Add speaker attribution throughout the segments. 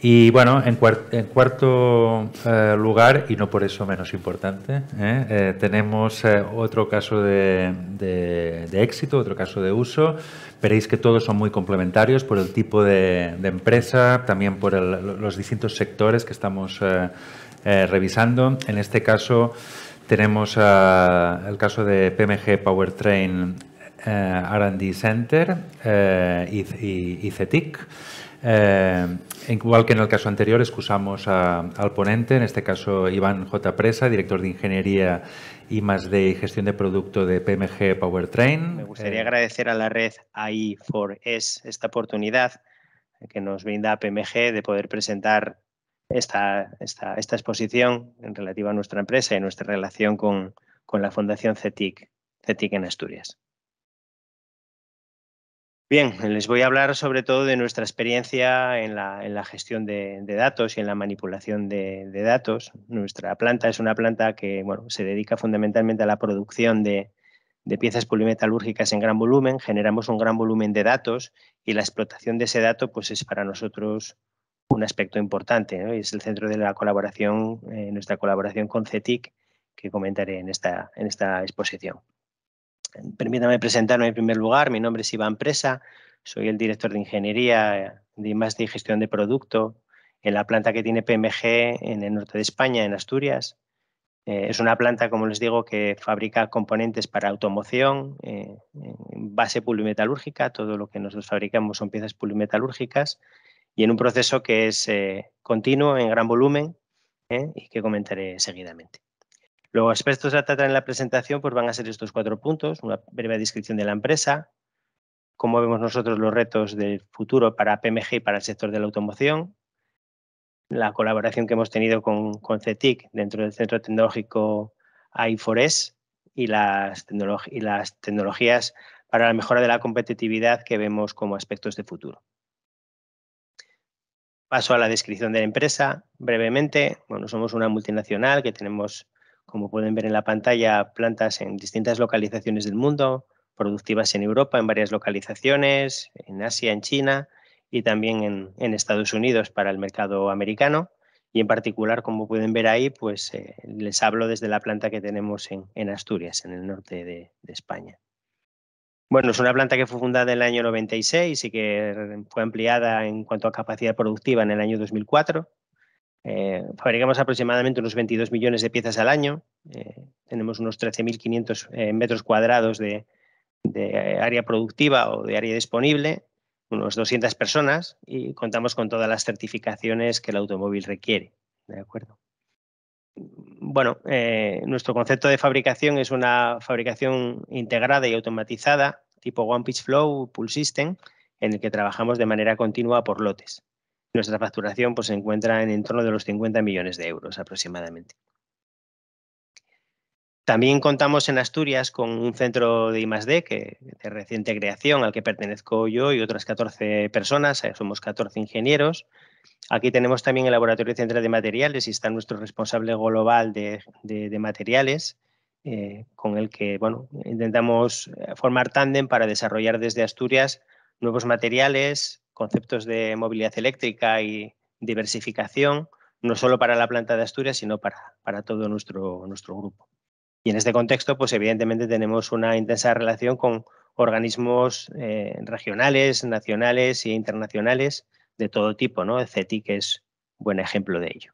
Speaker 1: Y bueno, en, cuarto eh, lugar, y no por eso menos importante, ¿eh? Eh, tenemos otro caso de, éxito, otro caso de uso. Veréis que todos son muy complementarios por el tipo de, empresa, también por los distintos sectores que estamos revisando. En este caso tenemos el caso de PMG Powertrain RD Center y, y, y CETIC eh, igual que en el caso anterior, excusamos al ponente, en este caso Iván J. Presa, director de Ingeniería y más de gestión de producto de PMG Powertrain. Me gustaría
Speaker 2: agradecer a la red AI4S esta oportunidad que nos brinda PMG de poder presentar esta, exposición en relativa a nuestra empresa y nuestra relación con, con la Fundación CETIC, CETIC en Asturias. Bien, les voy a hablar sobre todo de nuestra experiencia en la, gestión de, datos y en la manipulación de, datos. Nuestra planta es una planta que se dedica fundamentalmente a la producción de, piezas polimetalúrgicas en gran volumen, generamos un gran volumen de datos y la explotación de ese dato pues, es para nosotros un aspecto importante. Es el centro de la colaboración, eh, nuestra colaboración con CETIC, que comentaré en esta exposición. Permítame presentarme en primer lugar. Mi nombre es Iván Presa, soy el director de Ingeniería de más de Gestión de Producto en la planta que tiene PMG en el norte de España, en Asturias. Eh, es una planta, como les digo, que fabrica componentes para automoción, eh, en base pulimetalúrgica, todo lo que nosotros fabricamos son piezas pulimetalúrgicas y en un proceso que es eh, continuo, en gran volumen, y que comentaré seguidamente. Los aspectos a tratar en la presentación pues van a ser estos cuatro puntos, una breve descripción de la empresa, cómo vemos nosotros los retos del futuro para PMG y para el sector de la automoción, la colaboración que hemos tenido con, CETIC dentro del centro tecnológico AI4S y las, y las tecnologías para la mejora de la competitividad que vemos como aspectos de futuro. Paso a la descripción de la empresa brevemente. Bueno, somos una multinacional que tenemos como pueden ver en la pantalla, plantas en distintas localizaciones del mundo, productivas en Europa, en varias localizaciones, en Asia, en China y también en, Estados Unidos para el mercado americano. Y en particular, como pueden ver ahí, pues eh, les hablo desde la planta que tenemos en, Asturias, en el norte de, de España. Bueno, es una planta que fue fundada en el año 96 y que fue ampliada en cuanto a capacidad productiva en el año 2004 eh, fabricamos aproximadamente unos 22 millones de piezas al año. Eh, tenemos unos 13.500 eh, metros cuadrados de, área productiva o de área disponible, unos 200 personas y contamos con todas las certificaciones que el automóvil requiere. ¿De acuerdo? Bueno, nuestro concepto de fabricación es una fabricación integrada y automatizada, tipo One Piece Flow, Pull System, en el que trabajamos de manera continua por lotes nuestra facturación pues, se encuentra en torno de los 50 millones de euros aproximadamente. También contamos en Asturias con un centro de I+.D. que de reciente creación al que pertenezco yo y otras 14 personas, eh, somos 14 ingenieros. Aquí tenemos también el Laboratorio Central de Materiales y está nuestro responsable global de, materiales, eh, con el que bueno, intentamos eh, formar tándem para desarrollar desde Asturias nuevos materiales, conceptos de movilidad eléctrica y diversificación, no solo para la planta de Asturias, sino para, todo nuestro, grupo. Y en este contexto, pues evidentemente tenemos una intensa relación con organismos eh, regionales, nacionales e internacionales de todo tipo, ¿no? cetic que es buen ejemplo de ello.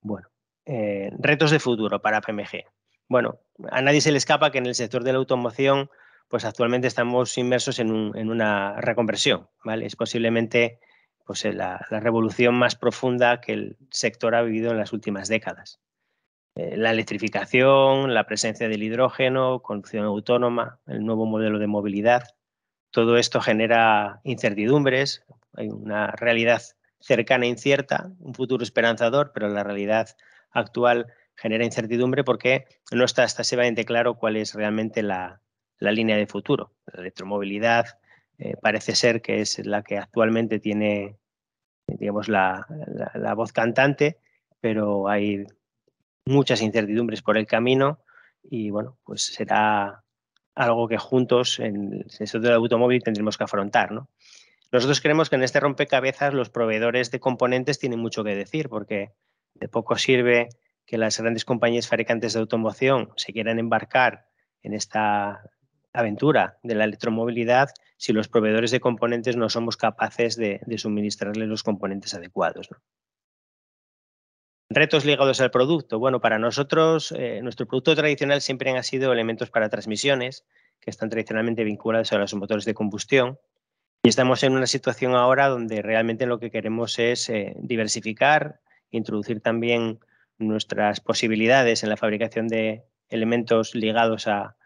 Speaker 2: Bueno, eh, retos de futuro para PMG. Bueno, a nadie se le escapa que en el sector de la automoción pues actualmente estamos inmersos en, una reconversión, ¿vale? Es posiblemente pues, eh, la, revolución más profunda que el sector ha vivido en las últimas décadas. Eh, la electrificación, la presencia del hidrógeno, conducción autónoma, el nuevo modelo de movilidad, todo esto genera incertidumbres, hay una realidad cercana e incierta, un futuro esperanzador, pero la realidad actual genera incertidumbre porque no está excesivamente claro cuál es realmente la, la línea de futuro. La electromovilidad eh, parece ser que es la que actualmente tiene, digamos, la, voz cantante, pero hay muchas incertidumbres por el camino y, bueno, pues será algo que juntos en el sector del automóvil tendremos que afrontar, ¿no? Nosotros creemos que en este rompecabezas los proveedores de componentes tienen mucho que decir porque de poco sirve que las grandes compañías fabricantes de automoción se quieran embarcar en esta aventura de la electromovilidad si los proveedores de componentes no somos capaces de, suministrarle los componentes adecuados. Retos ligados al producto. Bueno, para nosotros, eh, nuestro producto tradicional siempre han sido elementos para transmisiones, que están tradicionalmente vinculados a los motores de combustión. Y estamos en una situación ahora donde realmente lo que queremos es eh, diversificar, introducir también nuestras posibilidades en la fabricación de elementos ligados a,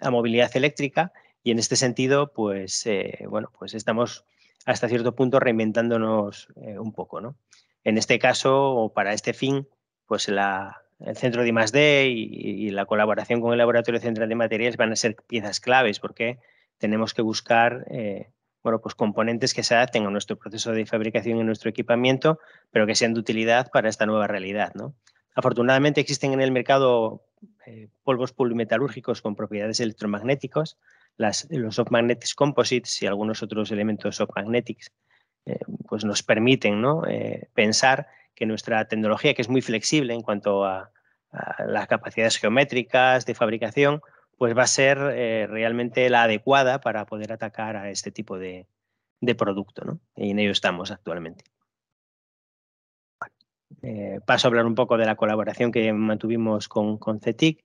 Speaker 2: a movilidad eléctrica y en este sentido, pues, eh, bueno, pues estamos hasta cierto punto reinventándonos eh, un poco. ¿no? En este caso, o para este fin, pues la, el centro de I+.D. Y, y la colaboración con el Laboratorio Central de Materiales van a ser piezas claves porque tenemos que buscar eh, bueno, pues componentes que se adapten a nuestro proceso de fabricación y nuestro equipamiento, pero que sean de utilidad para esta nueva realidad. ¿no? Afortunadamente existen en el mercado eh, polvos polimetalúrgicos con propiedades electromagnéticas, las, los off-magnetic composites y algunos otros elementos off-magnetics, eh, pues nos permiten ¿no? Eh, pensar que nuestra tecnología, que es muy flexible en cuanto a, las capacidades geométricas de fabricación, pues va a ser realmente la adecuada para poder atacar a este tipo de, producto, Y en ello estamos actualmente. Eh, paso a hablar un poco de la colaboración que mantuvimos con, con CETIC.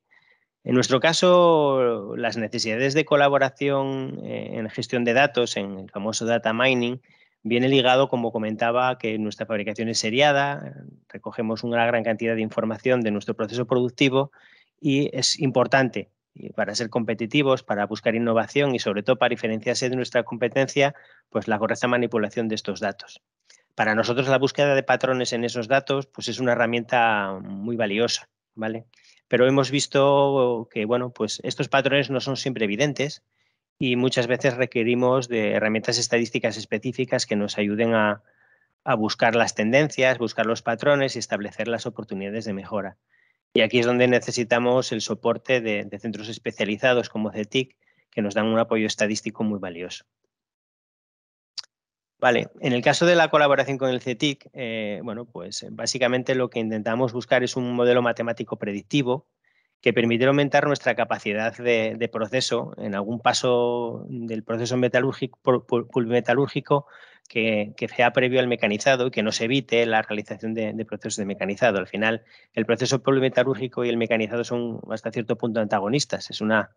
Speaker 2: En nuestro caso, las necesidades de colaboración eh, en gestión de datos, en el famoso data mining, viene ligado, como comentaba, que nuestra fabricación es seriada, recogemos una gran cantidad de información de nuestro proceso productivo y es importante para ser competitivos, para buscar innovación y sobre todo para diferenciarse de nuestra competencia, pues la correcta manipulación de estos datos para nosotros la búsqueda de patrones en esos datos pues es una herramienta muy valiosa, ¿vale? Pero hemos visto que, bueno, pues estos patrones no son siempre evidentes y muchas veces requerimos de herramientas estadísticas específicas que nos ayuden a, buscar las tendencias, buscar los patrones y establecer las oportunidades de mejora. Y aquí es donde necesitamos el soporte de centros especializados como CETIC, que nos dan un apoyo estadístico muy valioso. Vale, en el caso de la colaboración con el CETIC, eh, bueno, pues eh, básicamente lo que intentamos buscar es un modelo matemático predictivo que permite aumentar nuestra capacidad de, proceso en algún paso del proceso metalúrgico, que, sea previo al mecanizado y que no evite la realización de, procesos de mecanizado. Al final, el proceso pulvimetalúrgico y el mecanizado son hasta cierto punto antagonistas. Es una,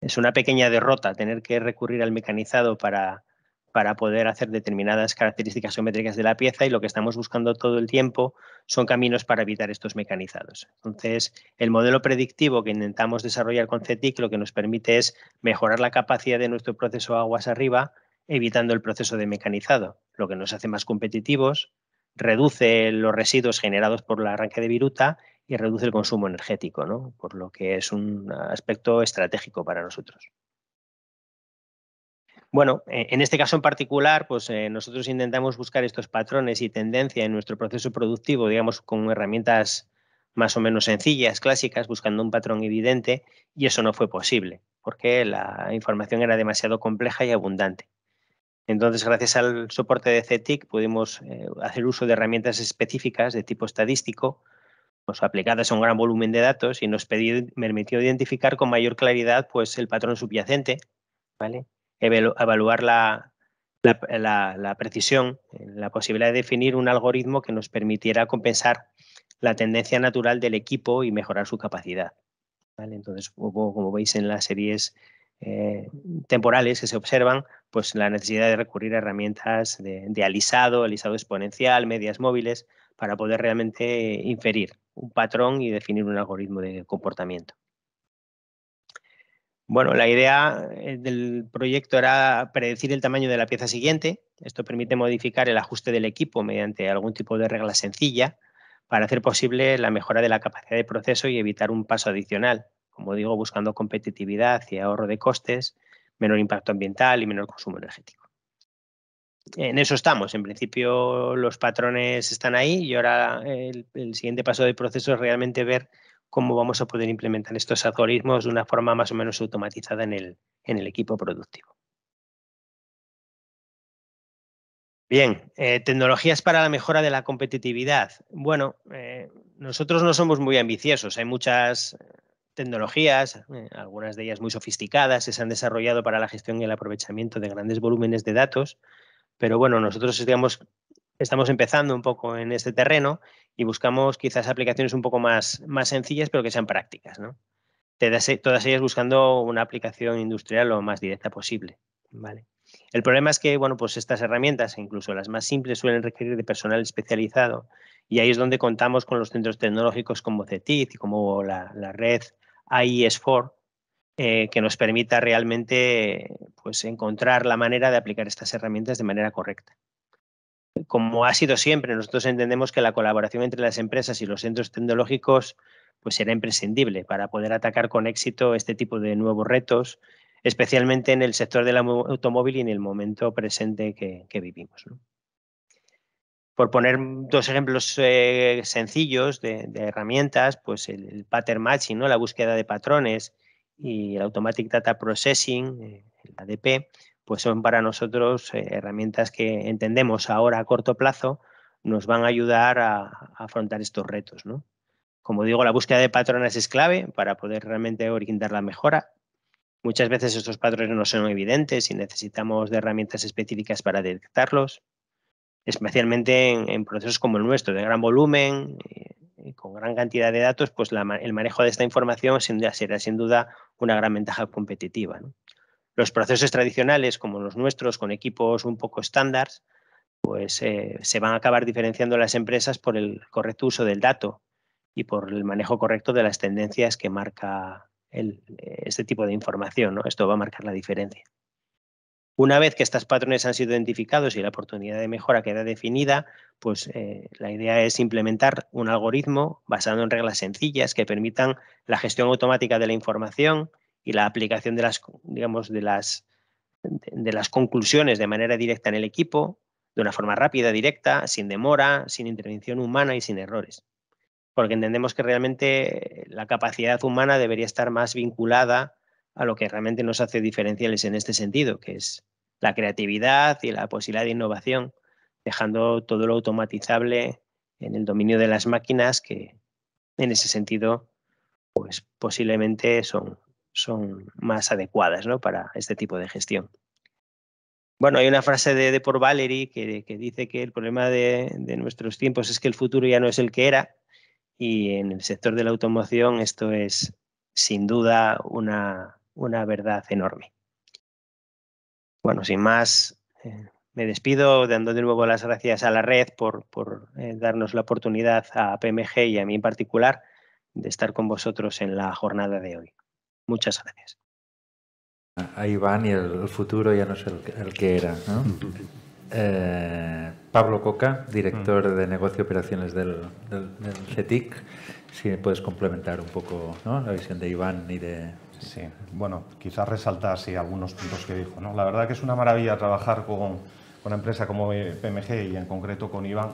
Speaker 2: es una pequeña derrota tener que recurrir al mecanizado para para poder hacer determinadas características geométricas de la pieza y lo que estamos buscando todo el tiempo son caminos para evitar estos mecanizados. Entonces, el modelo predictivo que intentamos desarrollar con CETIC lo que nos permite es mejorar la capacidad de nuestro proceso aguas arriba, evitando el proceso de mecanizado, lo que nos hace más competitivos, reduce los residuos generados por el arranque de viruta y reduce el consumo energético, ¿no? por lo que es un aspecto estratégico para nosotros. Bueno, eh, en este caso en particular, pues eh, nosotros intentamos buscar estos patrones y tendencia en nuestro proceso productivo, digamos, con herramientas más o menos sencillas, clásicas, buscando un patrón evidente, y eso no fue posible, porque la información era demasiado compleja y abundante. Entonces, gracias al soporte de CETIC, pudimos eh, hacer uso de herramientas específicas de tipo estadístico, pues, aplicadas a un gran volumen de datos, y nos permitió identificar con mayor claridad pues, el patrón subyacente, ¿vale? evaluar la, precisión, la posibilidad de definir un algoritmo que nos permitiera compensar la tendencia natural del equipo y mejorar su capacidad. Entonces, como, veis en las series eh, temporales que se observan, pues la necesidad de recurrir a herramientas de, alisado, alisado exponencial, medias móviles, para poder realmente inferir un patrón y definir un algoritmo de comportamiento. Bueno, la idea eh, del proyecto era predecir el tamaño de la pieza siguiente. Esto permite modificar el ajuste del equipo mediante algún tipo de regla sencilla para hacer posible la mejora de la capacidad de proceso y evitar un paso adicional, como digo, buscando competitividad y ahorro de costes, menor impacto ambiental y menor consumo energético. En eso estamos. En principio los patrones están ahí y ahora eh, el, siguiente paso del proceso es realmente ver cómo vamos a poder implementar estos algoritmos de una forma más o menos automatizada en el, equipo productivo. Bien, eh, tecnologías para la mejora de la competitividad. Bueno, eh, nosotros no somos muy ambiciosos. Hay muchas eh, tecnologías, algunas de ellas muy sofisticadas, que se han desarrollado para la gestión y el aprovechamiento de grandes volúmenes de datos. Pero bueno, nosotros digamos, estamos empezando un poco en este terreno y buscamos quizás aplicaciones un poco más, más sencillas, pero que sean prácticas, ¿no? E, todas ellas buscando una aplicación industrial lo más directa posible, ¿vale? El problema es que, bueno, pues estas herramientas, incluso las más simples, suelen requerir de personal especializado y ahí es donde contamos con los centros tecnológicos como CETIC y como la, red AIS4, eh, que nos permita realmente pues, encontrar la manera de aplicar estas herramientas de manera correcta como ha sido siempre, nosotros entendemos que la colaboración entre las empresas y los centros tecnológicos pues será imprescindible para poder atacar con éxito este tipo de nuevos retos, especialmente en el sector del automóvil y en el momento presente que, vivimos. Por poner dos ejemplos eh, sencillos de, herramientas, pues el, pattern matching, ¿no? la búsqueda de patrones y el automatic data processing, eh, el ADP, pues son para nosotros eh, herramientas que entendemos ahora a corto plazo nos van a ayudar a, afrontar estos retos. ¿no? Como digo, la búsqueda de patrones es clave para poder realmente orientar la mejora. Muchas veces estos patrones no son evidentes y necesitamos de herramientas específicas para detectarlos, especialmente en, procesos como el nuestro, de gran volumen, eh, y con gran cantidad de datos, pues el manejo de esta información será sin duda una gran ventaja competitiva. ¿no? Los procesos tradicionales, como los nuestros, con equipos un poco estándar, pues eh, se van a acabar diferenciando las empresas por el correcto uso del dato y por el manejo correcto de las tendencias que marca este tipo de información. Esto va a marcar la diferencia. Una vez que estos patrones han sido identificados y la oportunidad de mejora queda definida, pues eh, la idea es implementar un algoritmo basado en reglas sencillas que permitan la gestión automática de la información y la aplicación de las, digamos, de las, las conclusiones de manera directa en el equipo, de una forma rápida, directa, sin demora, sin intervención humana y sin errores. Porque entendemos que realmente la capacidad humana debería estar más vinculada a lo que realmente nos hace diferenciales en este sentido, que es la creatividad y la posibilidad de innovación, dejando todo lo automatizable en el dominio de las máquinas que en ese sentido pues posiblemente son son más adecuadas para este tipo de gestión. Bueno, hay una frase de, por Valerie que, dice que el problema de, nuestros tiempos es que el futuro ya no es el que era y en el sector de la automoción esto es sin duda una, verdad enorme. Bueno, sin más, eh, me despido dando de nuevo las gracias a la red por, eh, darnos la oportunidad a PMG y a mí en particular de estar con vosotros en la jornada de hoy. Muchas gracias.
Speaker 1: Ah, ahí Iván y el, futuro ya no es el, que era. Eh, Pablo Coca, director mm. de negocio y operaciones del, CETIC, si puedes complementar un poco la visión de Iván y de... Sí,
Speaker 3: bueno, quizás resaltar así algunos puntos que dijo. La verdad que es una maravilla trabajar con una empresa como PMG y en concreto con Iván,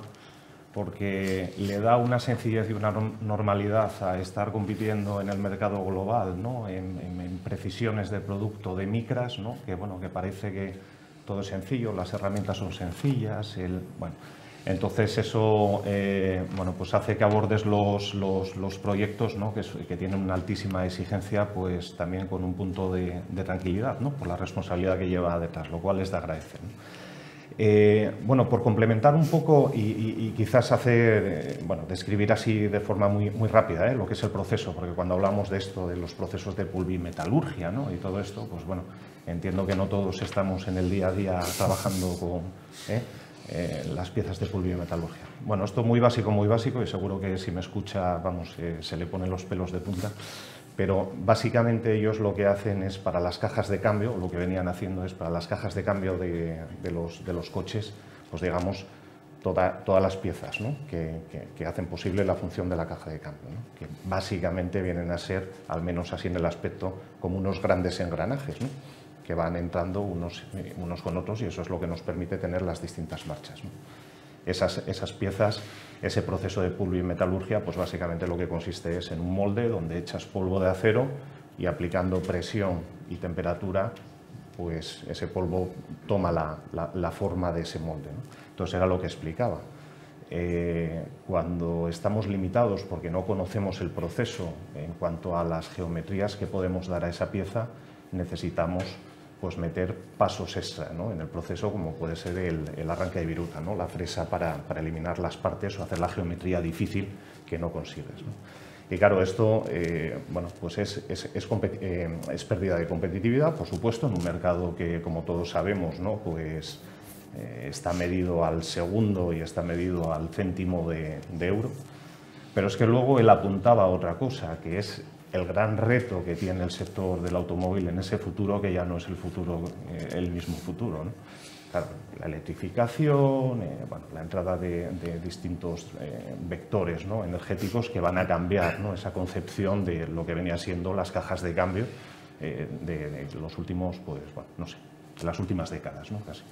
Speaker 3: porque le da una sencillez y una normalidad a estar compitiendo en el mercado global, en, precisiones de producto de micras, que, parece que todo es sencillo, las herramientas son sencillas, entonces eso eh, pues hace que abordes los, proyectos que, tienen una altísima exigencia, pues también con un punto de, tranquilidad por la responsabilidad que lleva detrás, lo cual es de agradecer. Eh, bueno, por complementar un poco y, quizás hacer, eh, bueno, describir así de forma muy, muy rápida eh, lo que es el proceso, porque cuando hablamos de esto, de los procesos de pulvimetalurgia ¿no? y todo esto, pues bueno, entiendo que no todos estamos en el día a día trabajando con las piezas de pulvimetalurgia. Bueno, esto muy básico, muy básico, y seguro que si me escucha, vamos, se le ponen los pelos de punta pero básicamente ellos lo que hacen es para las cajas de cambio, lo que venían haciendo es para las cajas de cambio de, los, coches, pues digamos, todas las piezas que, hacen posible la función de la caja de cambio, que básicamente vienen a ser, al menos así en el aspecto, como unos grandes engranajes. que van entrando unos, eh, unos, con otros y eso es lo que nos permite tener las distintas marchas. Esas, esas piezas ese proceso de y metalurgia, pues básicamente lo que consiste es en un molde donde echas polvo de acero y aplicando presión y temperatura, pues ese polvo toma la, la, forma de ese molde. Entonces era lo que explicaba. Eh, cuando estamos limitados porque no conocemos el proceso en cuanto a las geometrías que podemos dar a esa pieza, necesitamos pues meter pasos extra ¿no? en el proceso, como puede ser el, arranque de viruta, ¿no? la fresa para, eliminar las partes o hacer la geometría difícil que no consigues. Y claro, esto eh, bueno, pues eh, es, pérdida de competitividad, por supuesto, en un mercado que, como todos sabemos, ¿no? pues, eh, está medido al segundo y está medido al céntimo de, de euro. Pero es que luego él apuntaba a otra cosa, que es el gran reto que tiene el sector del automóvil en ese futuro que ya no es el futuro, eh, el mismo futuro. la electrificación, eh, la entrada de, distintos eh, vectores energéticos que van a cambiar esa concepción de lo que venía siendo las cajas de cambio de, los últimos, pues, no sé, las últimas décadas, casi.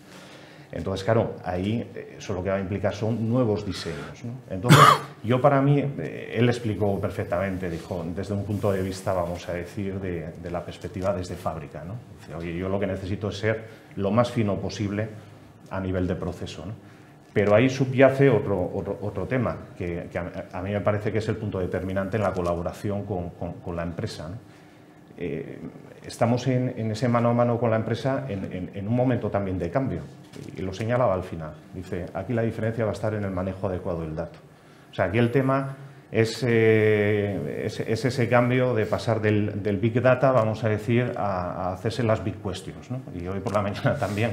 Speaker 3: Entonces, claro, ahí eh, eso lo que va a implicar son nuevos diseños. Entonces, yo para mí, eh, él explicó perfectamente, dijo, desde un punto de vista, vamos a decir, de, la perspectiva desde fábrica. ¿no? Dice, oye, yo lo que necesito es ser lo más fino posible a nivel de proceso. Pero ahí subyace otro, tema, que, a, mí me parece que es el punto determinante en la colaboración con, la empresa. Eh, estamos en, ese mano a mano con la empresa en, un momento también de cambio. Y lo señalaba al final. Dice, aquí la diferencia va a estar en el manejo adecuado del dato. O sea, aquí el tema es, eh, ese cambio de pasar del, Big Data, vamos a decir, a, hacerse las Big Questions. Y hoy por la mañana también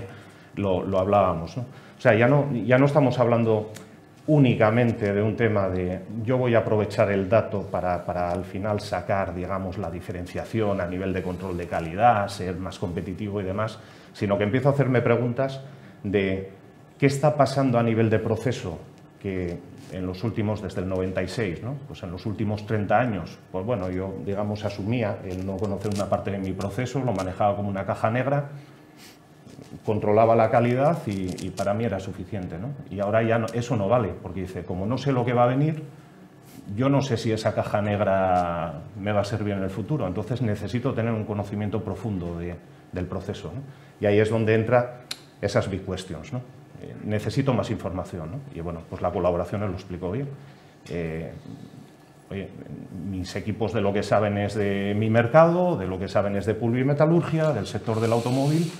Speaker 3: lo, hablábamos. O sea, ya no, ya no estamos hablando únicamente de un tema de yo voy a aprovechar el dato para, al final sacar, digamos, la diferenciación a nivel de control de calidad, ser más competitivo y demás, sino que empiezo a hacerme preguntas de qué está pasando a nivel de proceso que en los últimos, desde el 96, ¿no? pues en los últimos 30 años, pues bueno, yo, digamos, asumía el no conocer una parte de mi proceso, lo manejaba como una caja negra, controlaba la calidad y, para mí era suficiente. Y ahora ya eso no vale, porque dice, como no sé lo que va a venir, yo no sé si esa caja negra me va a servir en el futuro, entonces necesito tener un conocimiento profundo del proceso. Y ahí es donde entra esas big questions. Eh, necesito más información. Y bueno, pues la colaboración lo explico bien. Eh, mis equipos de lo que saben es de mi mercado, de lo que saben es de pulvio del sector del automóvil,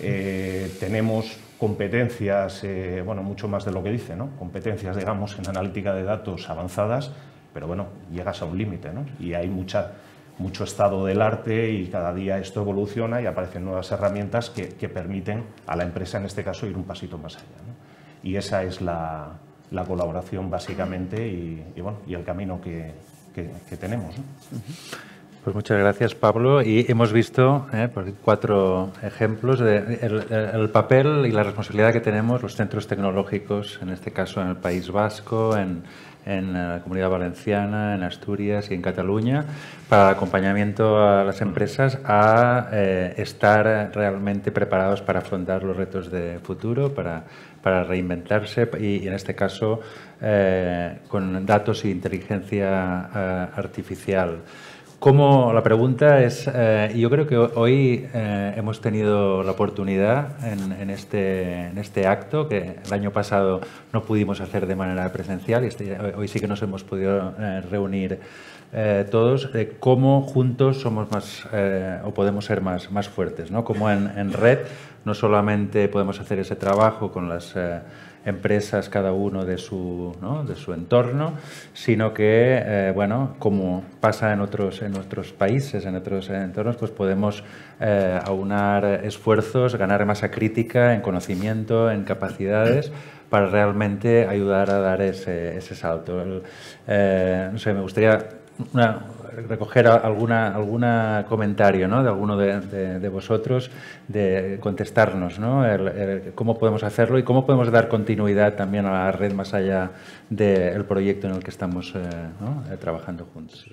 Speaker 3: eh, tenemos competencias, eh, bueno, mucho más de lo que dice, ¿no? Competencias, digamos, en analítica de datos avanzadas, pero bueno, llegas a un límite, ¿no? Y hay mucha, mucho estado del arte y cada día esto evoluciona y aparecen nuevas herramientas que, permiten a la empresa, en este caso, ir un pasito más allá. Y esa es la, colaboración, básicamente, y, bueno, y el camino que, tenemos. ¿no?
Speaker 1: Pues muchas gracias, Pablo. Y hemos visto eh, pues, cuatro ejemplos del de el papel y la responsabilidad que tenemos los centros tecnológicos, en este caso en el País Vasco, en, en eh, la Comunidad Valenciana, en Asturias y en Cataluña, para el acompañamiento a las empresas a eh, estar realmente preparados para afrontar los retos de futuro, para, reinventarse y, en este caso con datos e inteligencia artificial. La pregunta es, eh, yo creo que hoy eh, hemos tenido la oportunidad en, este, este acto que el año pasado no pudimos hacer de manera presencial y este, hoy sí que nos hemos podido eh, reunir eh, todos, de cómo juntos somos más o podemos ser más, más fuertes, ¿no? Cómo en, red no solamente podemos hacer ese trabajo con las empresas cada uno de su, de su entorno, sino que, eh, bueno, como pasa en otros, en otros países, en otros entornos, pues podemos eh, aunar esfuerzos, ganar masa crítica en conocimiento, en capacidades para realmente ayudar a dar ese, ese salto. Eh, no sé, me gustaría recoger alguna, algún comentario ¿no? de alguno de, vosotros, de contestarnos ¿no? cómo podemos hacerlo y cómo podemos dar continuidad también a la red más allá del proyecto en el que estamos eh, trabajando juntos.